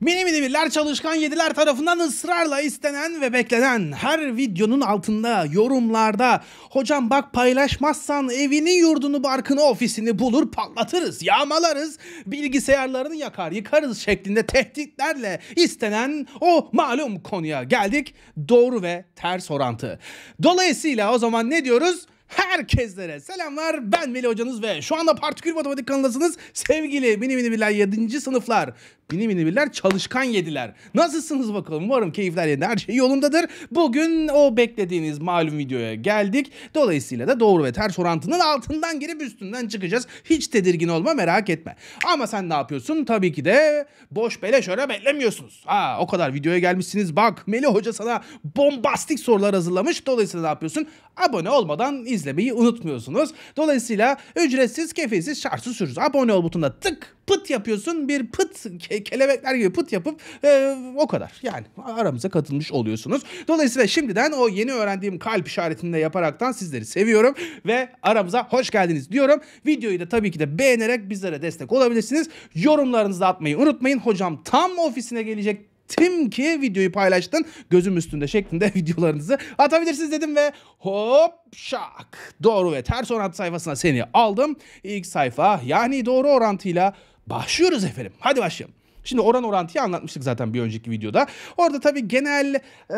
Mini mini birler çalışkan yediler tarafından ısrarla istenen ve beklenen her videonun altında yorumlarda hocam bak paylaşmazsan evini yurdunu barkını ofisini bulur patlatırız yağmalarız bilgisayarlarını yakar yıkarız şeklinde tehditlerle istenen o malum konuya geldik doğru ve ters orantı. Dolayısıyla o zaman ne diyoruz? Herkeslere selamlar ben Melih hocanız ve şu anda Partikül Matematik kanalındasınız. Sevgili mini mini bilen 7. sınıflar Mini mini birler çalışkan yediler. Nasılsınız bakalım? Umarım keyifler yerinde her şey yolundadır. Bugün o beklediğiniz malum videoya geldik. Dolayısıyla da doğru ve ters orantının altından girip üstünden çıkacağız. Hiç tedirgin olma merak etme. Ama sen ne yapıyorsun? Tabii ki de boş beleş öyle beklemiyorsunuz. Ha o kadar videoya gelmişsiniz. Bak Melih Hoca sana bombastik sorular hazırlamış. Dolayısıyla ne yapıyorsun? Abone olmadan izlemeyi unutmuyorsunuz. Dolayısıyla ücretsiz, kefesiz, şartsız sürüz. Abone ol butonuna tık pıt yapıyorsun bir pıt ke- kelebekler gibi pıt yapıp e, o kadar. Yani aramıza katılmış oluyorsunuz. Dolayısıyla şimdiden o yeni öğrendiğim kalp işaretini de yaparaktan sizleri seviyorum ve aramıza hoş geldiniz diyorum. Videoyu da tabii ki de beğenerek bizlere destek olabilirsiniz. Yorumlarınızı da atmayı unutmayın. Hocam tam ofisine gelecek Tim ki videoyu paylaştın gözüm üstünde şeklinde videolarınızı atabilirsiniz dedim ve hop şak doğru ve ters orantı sayfasına seni aldım. ilk sayfa yani doğru orantıyla başlıyoruz efendim. Hadi başlayalım. Şimdi oran orantıyı anlatmıştık zaten bir önceki videoda. Orada tabii genel e,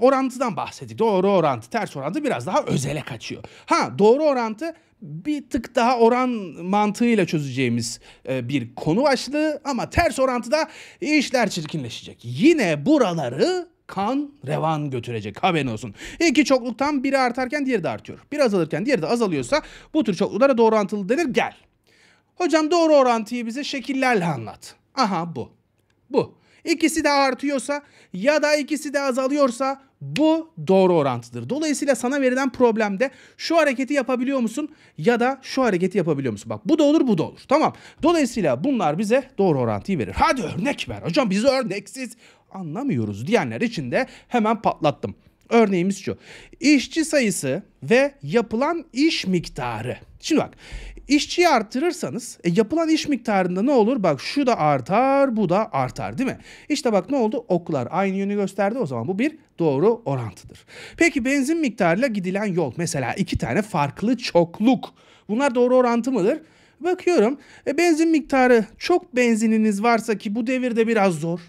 orantıdan bahsettik. Doğru orantı, ters orantı biraz daha özele kaçıyor. Ha doğru orantı bir tık daha oran mantığıyla çözeceğimiz e, bir konu başlığı ama ters orantıda işler çirkinleşecek. Yine buraları kan revan götürecek haberin olsun. İki çokluktan biri artarken diğeri de artıyor. Biri azalırken diğeri de azalıyorsa bu tür çokluklara doğru orantılı denir gel. Hocam doğru orantıyı bize şekillerle anlat. Aha bu. Bu. İkisi de artıyorsa ya da ikisi de azalıyorsa bu doğru orantıdır. Dolayısıyla sana verilen problemde şu hareketi yapabiliyor musun ya da şu hareketi yapabiliyor musun? Bak bu da olur bu da olur. Tamam. Dolayısıyla bunlar bize doğru orantıyı verir. Hadi örnek ver. Hocam biz örneksiz anlamıyoruz diyenler için de hemen patlattım. Örneğimiz şu. İşçi sayısı ve yapılan iş miktarı. Şimdi bak işçiyi artırırsanız e, yapılan iş miktarında ne olur? Bak şu da artar bu da artar değil mi? İşte bak ne oldu? Oklar aynı yönü gösterdi o zaman bu bir doğru orantıdır. Peki benzin miktarıyla gidilen yol mesela iki tane farklı çokluk. Bunlar doğru orantı mıdır? Bakıyorum e, benzin miktarı çok benzininiz varsa ki bu devirde biraz zor.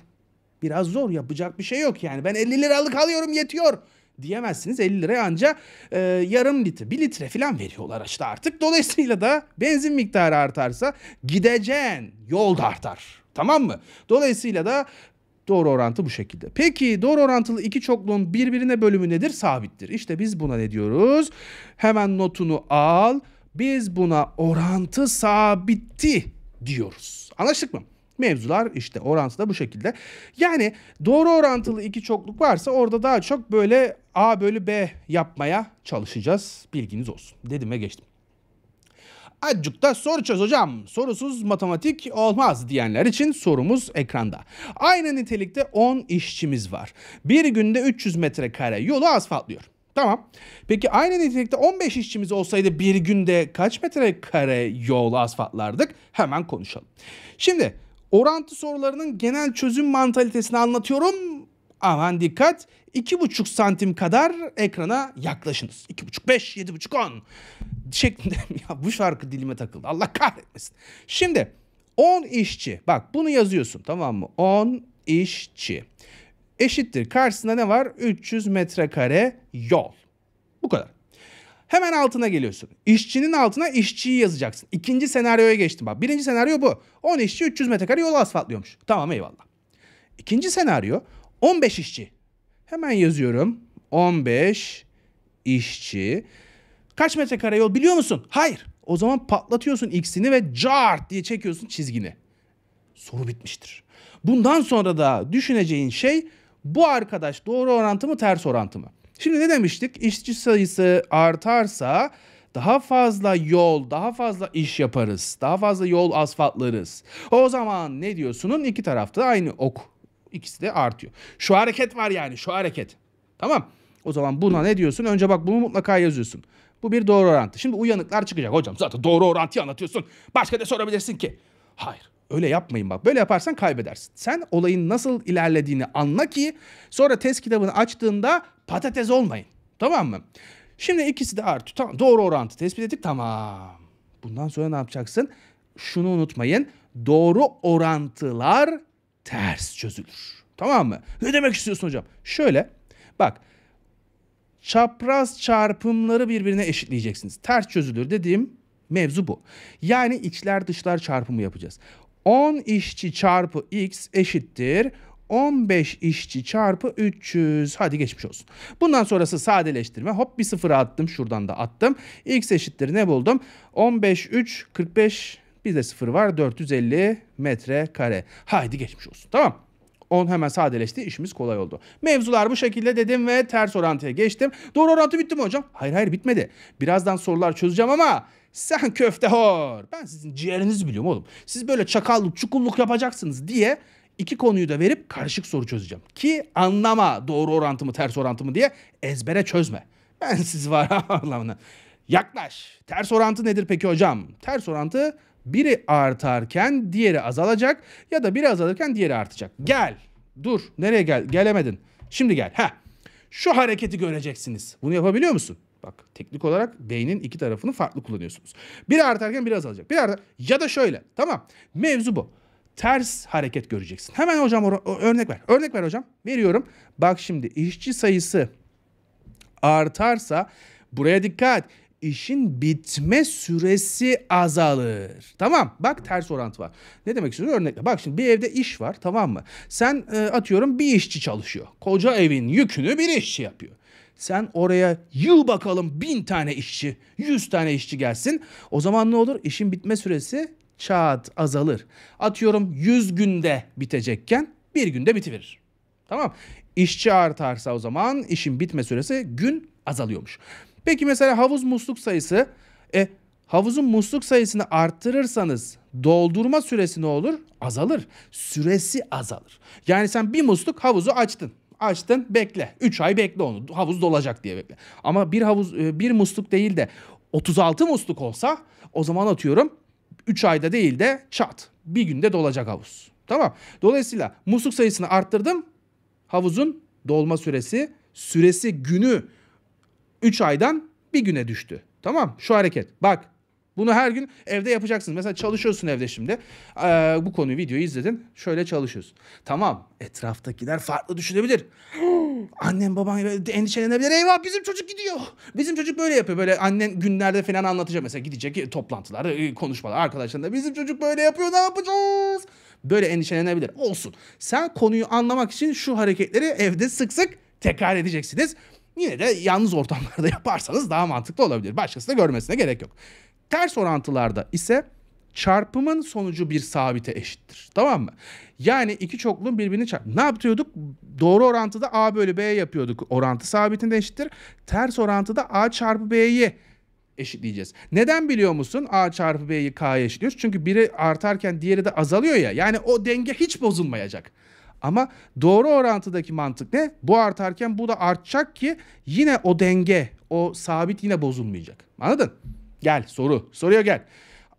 Biraz zor yapacak bir şey yok yani. Ben 50 liralık alıyorum yetiyor diyemezsiniz. 50 liraya anca e, yarım litre, bir litre falan veriyorlar işte artık. Dolayısıyla da benzin miktarı artarsa gideceğin yol da artar. Tamam mı? Dolayısıyla da Doğru orantı bu şekilde. Peki doğru orantılı iki çokluğun birbirine bölümü nedir? Sabittir. İşte biz buna ne diyoruz? Hemen notunu al. Biz buna orantı sabitti diyoruz. Anlaştık mı? Mevzular işte da bu şekilde. Yani doğru orantılı iki çokluk varsa orada daha çok böyle A bölü B yapmaya çalışacağız. Bilginiz olsun. Dedime geçtim. Acık da soru çöz hocam. Sorusuz matematik olmaz diyenler için sorumuz ekranda. Aynı nitelikte 10 işçimiz var. Bir günde 300 metrekare yolu asfaltlıyor. Tamam. Peki aynı nitelikte 15 işçimiz olsaydı bir günde kaç metrekare yol asfaltlardık? Hemen konuşalım. Şimdi Orantı sorularının genel çözüm mantalitesini anlatıyorum. Aman dikkat 2,5 santim kadar ekrana yaklaşınız. 2,5, 5, 7,5, 10 şeklinde. ya bu şarkı dilime takıldı. Allah kahretmesin. Şimdi 10 işçi. Bak bunu yazıyorsun tamam mı? 10 işçi. Eşittir. Karşısında ne var? 300 metrekare yol. Bu kadar. Hemen altına geliyorsun. İşçinin altına işçiyi yazacaksın. İkinci senaryoya geçtim bak. Birinci senaryo bu. 10 işçi 300 metrekare yolu asfaltlıyormuş. Tamam eyvallah. İkinci senaryo 15 işçi. Hemen yazıyorum. 15 işçi. Kaç metrekare yol biliyor musun? Hayır. O zaman patlatıyorsun x'ini ve cart diye çekiyorsun çizgini. Soru bitmiştir. Bundan sonra da düşüneceğin şey bu arkadaş doğru orantı mı ters orantı mı? Şimdi ne demiştik? İşçi sayısı artarsa daha fazla yol, daha fazla iş yaparız. Daha fazla yol asfaltlarız. O zaman ne diyorsunun? İki tarafta aynı ok. İkisi de artıyor. Şu hareket var yani şu hareket. Tamam. O zaman buna ne diyorsun? Önce bak bunu mutlaka yazıyorsun. Bu bir doğru orantı. Şimdi uyanıklar çıkacak. Hocam zaten doğru orantıyı anlatıyorsun. Başka ne sorabilirsin ki? Hayır. Öyle yapmayın bak. Böyle yaparsan kaybedersin. Sen olayın nasıl ilerlediğini anla ki sonra test kitabını açtığında patates olmayın. Tamam mı? Şimdi ikisi de artı. Tamam, doğru orantı tespit ettik. Tamam. Bundan sonra ne yapacaksın? Şunu unutmayın. Doğru orantılar ters çözülür. Tamam mı? Ne demek istiyorsun hocam? Şöyle. Bak. Çapraz çarpımları birbirine eşitleyeceksiniz. Ters çözülür dediğim mevzu bu. Yani içler dışlar çarpımı yapacağız. 10 işçi çarpı x eşittir 15 işçi çarpı 300. Hadi geçmiş olsun. Bundan sonrası sadeleştirme. Hop bir sıfıra attım. Şuradan da attım. X eşittir ne buldum? 15, 3, 45. Bir de sıfır var. 450 metre kare. Haydi geçmiş olsun. Tamam. 10 hemen sadeleşti. İşimiz kolay oldu. Mevzular bu şekilde dedim ve ters orantıya geçtim. Doğru orantı bitti mi hocam? Hayır hayır bitmedi. Birazdan sorular çözeceğim ama sen köfte hor. Ben sizin ciğerinizi biliyorum oğlum. Siz böyle çakallık çukulluk yapacaksınız diye İki konuyu da verip karışık soru çözeceğim. Ki anlama doğru orantımı ters orantımı diye ezbere çözme. Ben siz var anlamına. Yaklaş. Ters orantı nedir peki hocam? Ters orantı biri artarken diğeri azalacak ya da biri azalırken diğeri artacak. Gel. Dur. Nereye gel? Gelemedin. Şimdi gel. Ha. Şu hareketi göreceksiniz. Bunu yapabiliyor musun? Bak teknik olarak beynin iki tarafını farklı kullanıyorsunuz. Biri artarken biri azalacak. Biri artar ya da şöyle. Tamam. Mevzu bu ters hareket göreceksin. Hemen hocam örnek ver. Örnek ver hocam. Veriyorum. Bak şimdi işçi sayısı artarsa buraya dikkat. İşin bitme süresi azalır. Tamam bak ters orantı var. Ne demek istiyorum örnekle. Bak şimdi bir evde iş var tamam mı? Sen e, atıyorum bir işçi çalışıyor. Koca evin yükünü bir işçi yapıyor. Sen oraya yıl bakalım bin tane işçi, yüz tane işçi gelsin. O zaman ne olur? İşin bitme süresi çat azalır. Atıyorum 100 günde bitecekken bir günde bitiverir. Tamam. İşçi artarsa o zaman işin bitme süresi gün azalıyormuş. Peki mesela havuz musluk sayısı e, havuzun musluk sayısını arttırırsanız doldurma süresi ne olur? Azalır. Süresi azalır. Yani sen bir musluk havuzu açtın. Açtın bekle. 3 ay bekle onu. Havuz dolacak diye bekle. Ama bir havuz e, bir musluk değil de 36 musluk olsa o zaman atıyorum 3 ayda değil de çat bir günde dolacak havuz. Tamam. Dolayısıyla musluk sayısını arttırdım. Havuzun dolma süresi süresi günü 3 aydan bir güne düştü. Tamam şu hareket. Bak bunu her gün evde yapacaksınız. Mesela çalışıyorsun evde şimdi. Ee, bu konuyu videoyu izledin. Şöyle çalışıyorsun. Tamam etraftakiler farklı düşünebilir. Annen baban endişelenebilir. Eyvah bizim çocuk gidiyor. Bizim çocuk böyle yapıyor. Böyle annen günlerde falan anlatacak. Mesela gidecek toplantılar, e, konuşmalar arkadaşlarında. Bizim çocuk böyle yapıyor ne yapacağız? Böyle endişelenebilir. Olsun. Sen konuyu anlamak için şu hareketleri evde sık sık tekrar edeceksiniz. Yine de yalnız ortamlarda yaparsanız daha mantıklı olabilir. Başkası da görmesine gerek yok. Ters orantılarda ise çarpımın sonucu bir sabite eşittir. Tamam mı? Yani iki çokluğun birbirini çarp. Ne yapıyorduk? Doğru orantıda A bölü B yapıyorduk. Orantı sabitinde eşittir. Ters orantıda A çarpı B'yi eşitleyeceğiz. Neden biliyor musun? A çarpı B'yi K'ya eşitliyoruz. Çünkü biri artarken diğeri de azalıyor ya. Yani o denge hiç bozulmayacak. Ama doğru orantıdaki mantık ne? Bu artarken bu da artacak ki yine o denge, o sabit yine bozulmayacak. Anladın? Gel soru. Soruya gel.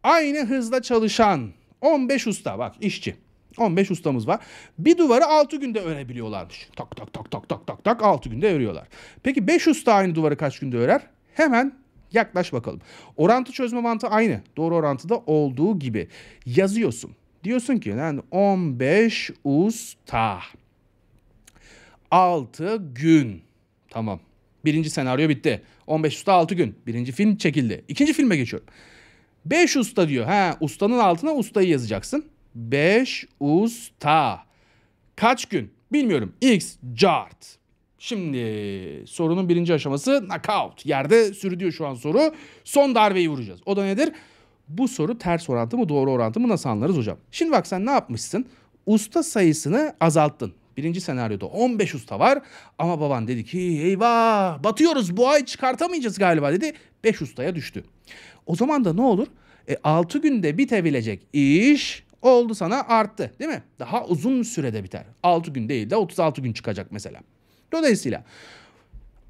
Aynı hızla çalışan 15 usta bak işçi. 15 ustamız var. Bir duvarı 6 günde örebiliyorlarmış. Tak tak tak tak tak tak tak 6 günde örüyorlar. Peki 5 usta aynı duvarı kaç günde örer? Hemen yaklaş bakalım. Orantı çözme mantığı aynı. Doğru orantıda olduğu gibi yazıyorsun. Diyorsun ki yani 15 usta 6 gün. Tamam. Birinci senaryo bitti. 15 usta 6 gün. Birinci film çekildi. İkinci filme geçiyorum. 5 usta diyor. Ha ustanın altına ustayı yazacaksın. 5 usta. Kaç gün? Bilmiyorum. X chart Şimdi sorunun birinci aşaması knockout. Yerde sürüyor şu an soru. Son darbeyi vuracağız. O da nedir? Bu soru ters orantı mı doğru orantı mı nasıl anlarız hocam? Şimdi bak sen ne yapmışsın? Usta sayısını azalttın. Birinci senaryoda 15 usta var ama baban dedi ki eyvah batıyoruz bu ay çıkartamayacağız galiba dedi. 5 ustaya düştü. O zaman da ne olur? E, 6 günde bitebilecek iş oldu sana arttı değil mi? Daha uzun sürede biter. 6 gün değil de 36 gün çıkacak mesela. Dolayısıyla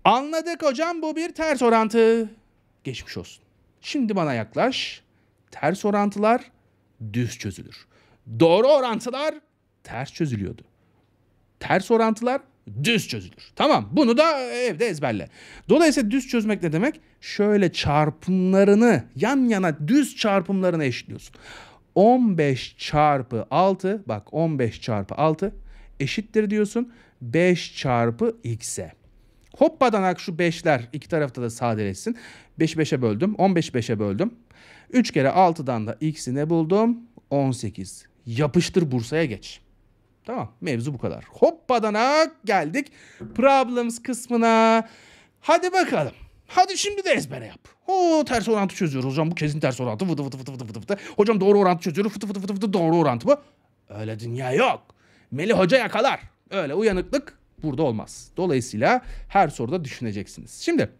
anladık hocam bu bir ters orantı. Geçmiş olsun. Şimdi bana yaklaş. Ters orantılar düz çözülür. Doğru orantılar ters çözülüyordu. Ters orantılar düz çözülür. Tamam bunu da e, evde ezberle. Dolayısıyla düz çözmek ne demek? Şöyle çarpımlarını yan yana düz çarpımlarını eşitliyorsun. 15 çarpı 6 bak 15 çarpı 6 eşittir diyorsun 5 çarpı x'e. Hoppadanak şu 5'ler iki tarafta da sadeleşsin. 5 5'e böldüm. 15 5'e böldüm. 3 kere 6'dan da x'i ne buldum? 18. Yapıştır Bursa'ya geç. Tamam mevzu bu kadar. Hoppadana geldik problems kısmına. Hadi bakalım. Hadi şimdi de ezbere yap. Ho ters orantı çözüyoruz hocam. Bu kesin ters orantı. Vıdı vıdı vıdı vıdı vıdı vıdı. Hocam doğru orantı çözüyoruz. Fıtı fıtı fıtı fıtı doğru orantı mı? Öyle dünya yok. Meli Hoca yakalar. Öyle uyanıklık burada olmaz. Dolayısıyla her soruda düşüneceksiniz. Şimdi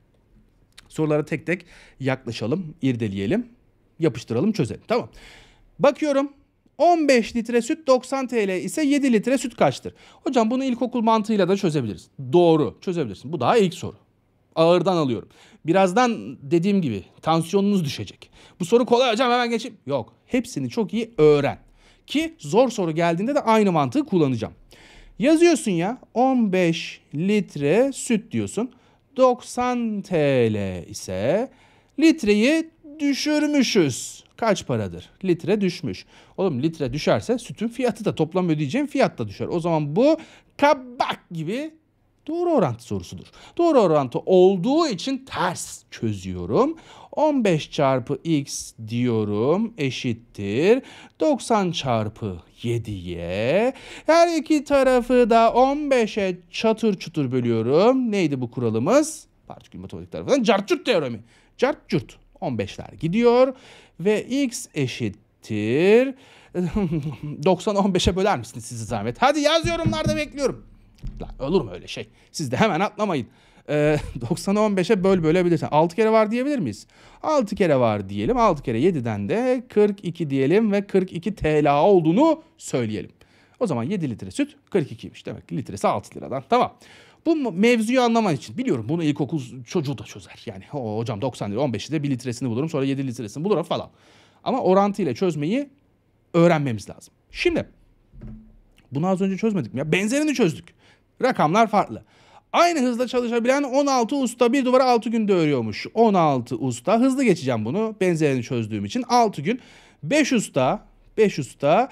sorulara tek tek yaklaşalım, irdeleyelim, yapıştıralım, çözelim. Tamam. Bakıyorum 15 litre süt 90 TL ise 7 litre süt kaçtır? Hocam bunu ilkokul mantığıyla da çözebiliriz. Doğru çözebilirsin. Bu daha ilk soru. Ağırdan alıyorum. Birazdan dediğim gibi tansiyonunuz düşecek. Bu soru kolay hocam hemen geçeyim. Yok. Hepsini çok iyi öğren. Ki zor soru geldiğinde de aynı mantığı kullanacağım. Yazıyorsun ya 15 litre süt diyorsun. 90 TL ise litreyi düşürmüşüz kaç paradır? Litre düşmüş. Oğlum litre düşerse sütün fiyatı da toplam ödeyeceğim fiyat da düşer. O zaman bu kabak gibi doğru orantı sorusudur. Doğru orantı olduğu için ters çözüyorum. 15 çarpı x diyorum eşittir 90 çarpı 7'ye. Her iki tarafı da 15'e çatır çutur bölüyorum. Neydi bu kuralımız? Partikül matematik tarafından cartçurt teoremi. Cartçurt. 15'ler gidiyor ve x eşittir 90 15'e böler misiniz sizi zahmet? Hadi yaz yorumlarda bekliyorum. Lan olur mu öyle şey? Siz de hemen atlamayın. Ee, 90'ı 15'e böl bölebilirsen. 6 kere var diyebilir miyiz? 6 kere var diyelim. 6 kere 7'den de 42 diyelim ve 42 TL olduğunu söyleyelim. O zaman 7 litre süt 42'ymiş. Demek ki litresi 6 liradan. Tamam. Bu mevzuyu anlaman için biliyorum bunu ilkokul çocuğu da çözer. Yani o, hocam 90 lira 15 lira 1 litresini bulurum sonra 7 litresini bulurum falan. Ama orantıyla çözmeyi öğrenmemiz lazım. Şimdi bunu az önce çözmedik mi ya? Benzerini çözdük. Rakamlar farklı. Aynı hızla çalışabilen 16 usta bir duvara 6 günde örüyormuş. 16 usta hızlı geçeceğim bunu benzerini çözdüğüm için 6 gün. 5 usta 5 usta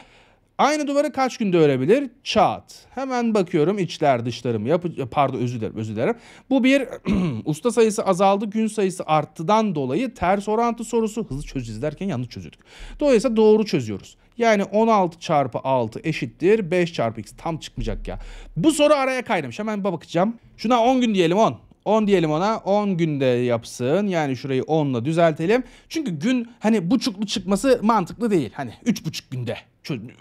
Aynı duvarı kaç günde örebilir? Çat. Hemen bakıyorum içler dışlarım. Yap pardon özür dilerim özür dilerim. Bu bir usta sayısı azaldı gün sayısı arttıdan dolayı ters orantı sorusu hızlı çözeceğiz derken yanlış çözüyorduk. Dolayısıyla doğru çözüyoruz. Yani 16 çarpı 6 eşittir 5 çarpı x tam çıkmayacak ya. Bu soru araya kaynamış hemen bakacağım. Şuna 10 gün diyelim 10. 10 diyelim ona 10 günde yapsın. Yani şurayı 10 ile düzeltelim. Çünkü gün hani buçuklu çıkması mantıklı değil. Hani 3,5 günde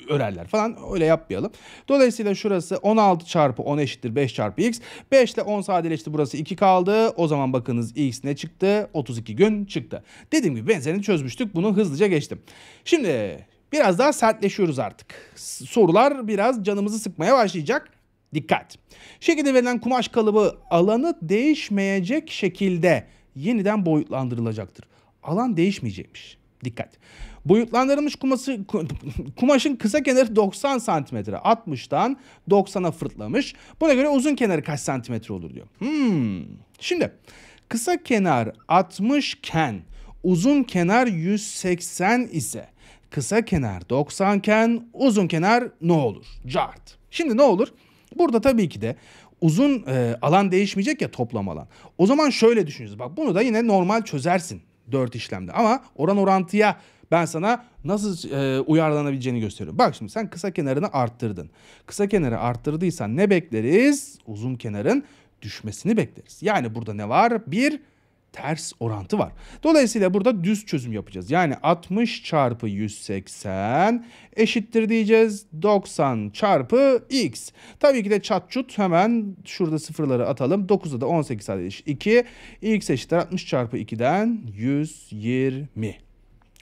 örerler falan öyle yapmayalım. Dolayısıyla şurası 16 çarpı 10 eşittir 5 çarpı x. 5 ile 10 sadeleşti burası 2 kaldı. O zaman bakınız x ne çıktı? 32 gün çıktı. Dediğim gibi benzerini çözmüştük. Bunu hızlıca geçtim. Şimdi biraz daha sertleşiyoruz artık. Sorular biraz canımızı sıkmaya başlayacak. Dikkat! Şekilde verilen kumaş kalıbı alanı değişmeyecek şekilde yeniden boyutlandırılacaktır. Alan değişmeyecekmiş. Dikkat! Boyutlandırılmış kuması, kumaşın kısa kenarı 90 santimetre. 60'tan 90'a fırtlamış. Buna göre uzun kenarı kaç santimetre olur diyor. Hmm. Şimdi kısa kenar 60 ken uzun kenar 180 ise kısa kenar 90 ken uzun kenar ne olur? Cart. Şimdi ne olur? Burada tabii ki de uzun e, alan değişmeyecek ya toplam alan. O zaman şöyle düşünürüz. Bak bunu da yine normal çözersin 4 işlemde. Ama oran orantıya ben sana nasıl e, uyarlanabileceğini gösteriyorum. Bak şimdi sen kısa kenarını arttırdın. Kısa kenarı arttırdıysan ne bekleriz? Uzun kenarın düşmesini bekleriz. Yani burada ne var? Bir ters orantı var. Dolayısıyla burada düz çözüm yapacağız. Yani 60 çarpı 180 eşittir diyeceğiz 90 çarpı x. Tabii ki de çatçut hemen şurada sıfırları atalım. 9'da da 18 adet 2. x eşittir 60 çarpı 2'den 120.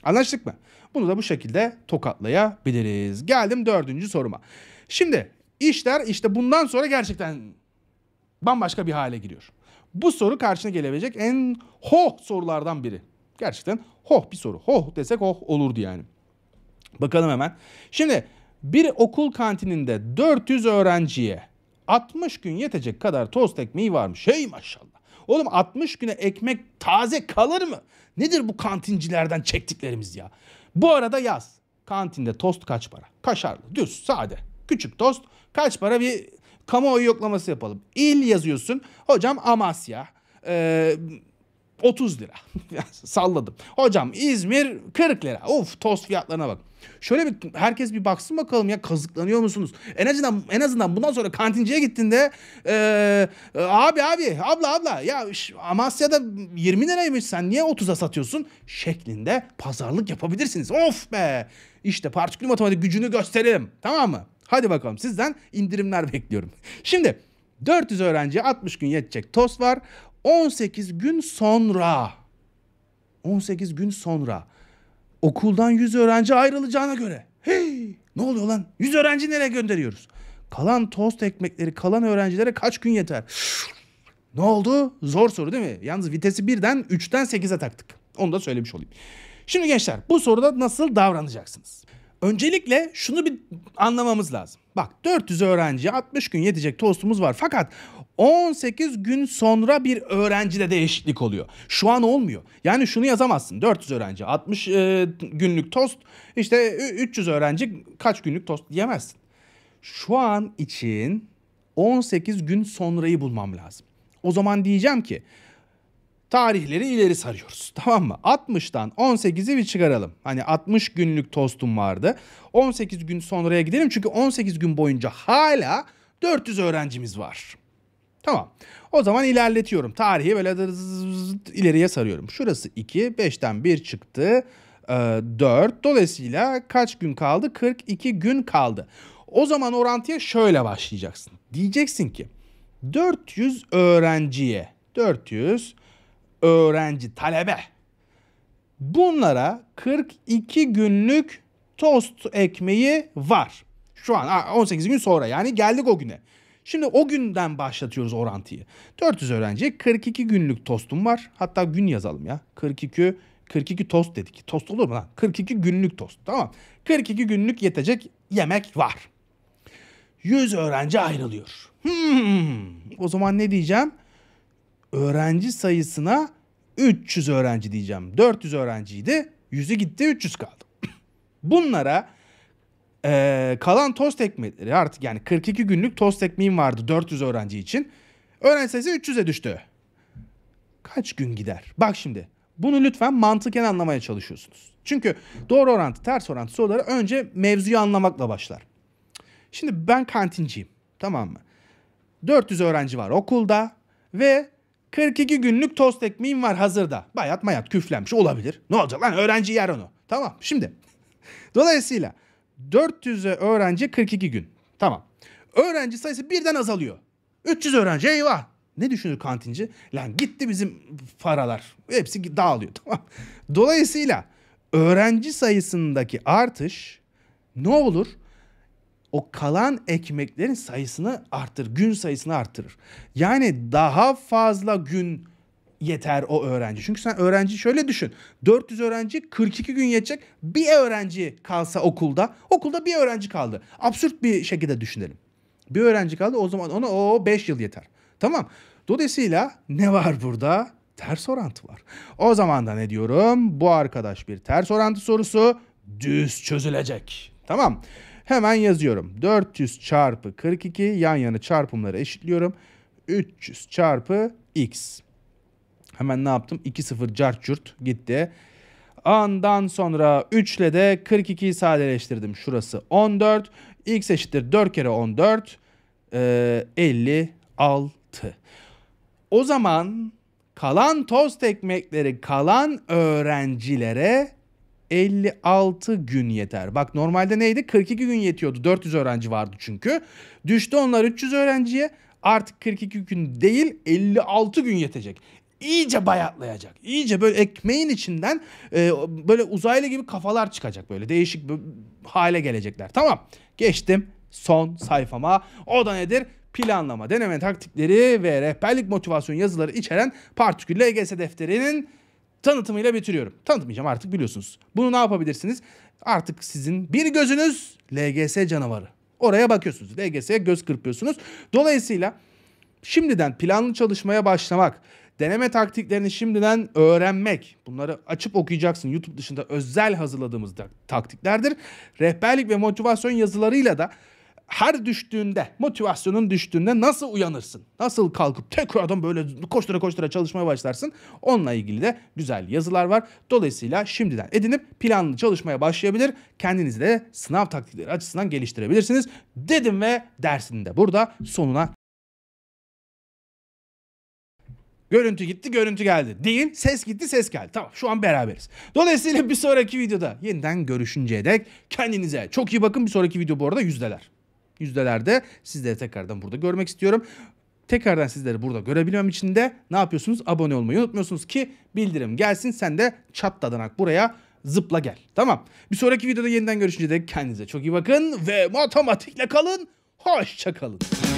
Anlaştık mı? Bunu da bu şekilde tokatlayabiliriz. Geldim dördüncü soruma. Şimdi işler işte bundan sonra gerçekten bambaşka bir hale giriyor. Bu soru karşına gelebilecek en ho sorulardan biri. Gerçekten ho bir soru. Ho desek ho olurdu yani. Bakalım hemen. Şimdi bir okul kantininde 400 öğrenciye 60 gün yetecek kadar tost ekmeği varmış. Hey maşallah. Oğlum 60 güne ekmek taze kalır mı? Nedir bu kantincilerden çektiklerimiz ya? Bu arada yaz. Kantinde tost kaç para? Kaşarlı, düz, sade. Küçük tost kaç para bir Kamuoyu yoklaması yapalım. İl yazıyorsun. Hocam Amasya. Ee, 30 lira. Salladım. Hocam İzmir 40 lira. Of tost fiyatlarına bak. Şöyle bir herkes bir baksın bakalım ya kazıklanıyor musunuz? En azından en azından bundan sonra kantinciye gittiğinde ee, abi abi abla abla ya Amasya'da 20 liraymış sen niye 30'a satıyorsun şeklinde pazarlık yapabilirsiniz. Of be. İşte partikül matematik gücünü gösterelim. Tamam mı? Hadi bakalım sizden indirimler bekliyorum. Şimdi 400 öğrenciye 60 gün yetecek tost var. 18 gün sonra 18 gün sonra okuldan 100 öğrenci ayrılacağına göre. Hey! Ne oluyor lan? 100 öğrenci nereye gönderiyoruz? Kalan tost ekmekleri kalan öğrencilere kaç gün yeter? ne oldu? Zor soru değil mi? Yalnız vitesi birden 3'ten 8'e taktık. Onu da söylemiş olayım. Şimdi gençler bu soruda nasıl davranacaksınız? Öncelikle şunu bir anlamamız lazım. Bak 400 öğrenci 60 gün yetecek tostumuz var. Fakat 18 gün sonra bir öğrencide değişiklik oluyor. Şu an olmuyor. Yani şunu yazamazsın. 400 öğrenci 60 e, günlük tost işte 300 öğrenci kaç günlük tost diyemezsin. Şu an için 18 gün sonrayı bulmam lazım. O zaman diyeceğim ki tarihleri ileri sarıyoruz. Tamam mı? 60'tan 18'i bir çıkaralım. Hani 60 günlük tostum vardı. 18 gün sonraya gidelim çünkü 18 gün boyunca hala 400 öğrencimiz var. Tamam. O zaman ilerletiyorum. Tarihi böyle ileriye sarıyorum. Şurası 2, 5'ten 1 çıktı. 4. E, Dolayısıyla kaç gün kaldı? 42 gün kaldı. O zaman orantıya şöyle başlayacaksın. Diyeceksin ki 400 öğrenciye 400 öğrenci, talebe. Bunlara 42 günlük tost ekmeği var. Şu an 18 gün sonra yani geldik o güne. Şimdi o günden başlatıyoruz orantıyı. 400 öğrenci 42 günlük tostum var. Hatta gün yazalım ya. 42 42 tost dedik. Tost olur mu lan? 42 günlük tost. Tamam. 42 günlük yetecek yemek var. 100 öğrenci ayrılıyor. Hmm, o zaman ne diyeceğim? Öğrenci sayısına 300 öğrenci diyeceğim. 400 öğrenciydi. 100'ü gitti 300 kaldı. Bunlara e, kalan tost ekmekleri artık yani 42 günlük tost ekmeğim vardı 400 öğrenci için. Öğrenci sayısı 300'e düştü. Kaç gün gider? Bak şimdi bunu lütfen mantıken anlamaya çalışıyorsunuz. Çünkü doğru orantı ters orantı soruları önce mevzuyu anlamakla başlar. Şimdi ben kantinciyim tamam mı? 400 öğrenci var okulda ve 42 günlük tost ekmeğim var hazırda. Bayat mayat küflenmiş olabilir. Ne olacak lan öğrenci yer onu. Tamam şimdi. Dolayısıyla 400'e öğrenci 42 gün. Tamam. Öğrenci sayısı birden azalıyor. 300 öğrenci eyvah. Ne düşünür kantinci? Lan gitti bizim paralar. Hepsi dağılıyor tamam. Dolayısıyla öğrenci sayısındaki artış ne olur? o kalan ekmeklerin sayısını artır, gün sayısını artırır. Yani daha fazla gün yeter o öğrenci. Çünkü sen öğrenci şöyle düşün. 400 öğrenci 42 gün yetecek. Bir öğrenci kalsa okulda, okulda bir öğrenci kaldı. Absürt bir şekilde düşünelim. Bir öğrenci kaldı o zaman ona o 5 yıl yeter. Tamam. Dolayısıyla ne var burada? Ters orantı var. O zaman da ne diyorum? Bu arkadaş bir ters orantı sorusu düz çözülecek. Tamam. Hemen yazıyorum. 400 çarpı 42 yan yana çarpımları eşitliyorum. 300 çarpı x. Hemen ne yaptım? 2 0 cart gitti. Andan sonra 3 ile de 42'yi sadeleştirdim. Şurası 14. X eşittir 4 kere 14. E, 56. O zaman kalan toz ekmekleri kalan öğrencilere 56 gün yeter. Bak normalde neydi? 42 gün yetiyordu. 400 öğrenci vardı çünkü. Düştü onlar 300 öğrenciye. Artık 42 gün değil 56 gün yetecek. İyice bayatlayacak. İyice böyle ekmeğin içinden e, böyle uzaylı gibi kafalar çıkacak böyle değişik bir hale gelecekler. Tamam. Geçtim son sayfama. O da nedir? Planlama, deneme taktikleri ve rehberlik motivasyon yazıları içeren Partikül LGS defterinin tanıtımıyla bitiriyorum. Tanıtmayacağım artık biliyorsunuz. Bunu ne yapabilirsiniz? Artık sizin bir gözünüz LGS canavarı. Oraya bakıyorsunuz. LGS'ye göz kırpıyorsunuz. Dolayısıyla şimdiden planlı çalışmaya başlamak, deneme taktiklerini şimdiden öğrenmek, bunları açıp okuyacaksın YouTube dışında özel hazırladığımız taktiklerdir. Rehberlik ve motivasyon yazılarıyla da her düştüğünde, motivasyonun düştüğünde nasıl uyanırsın? Nasıl kalkıp tekrardan böyle koştura koştura çalışmaya başlarsın? Onunla ilgili de güzel yazılar var. Dolayısıyla şimdiden edinip planlı çalışmaya başlayabilir. Kendinizi de sınav taktikleri açısından geliştirebilirsiniz. Dedim ve dersini de burada sonuna Görüntü gitti, görüntü geldi. Değil, ses gitti, ses geldi. Tamam, şu an beraberiz. Dolayısıyla bir sonraki videoda yeniden görüşünceye dek kendinize çok iyi bakın. Bir sonraki video bu arada yüzdeler yüzdelerde sizleri tekrardan burada görmek istiyorum. Tekrardan sizleri burada görebilmem için de ne yapıyorsunuz? Abone olmayı unutmuyorsunuz ki bildirim gelsin sen de çatladanak buraya zıpla gel. Tamam. Bir sonraki videoda yeniden görüşünce dek kendinize çok iyi bakın ve matematikle kalın. hoşçakalın.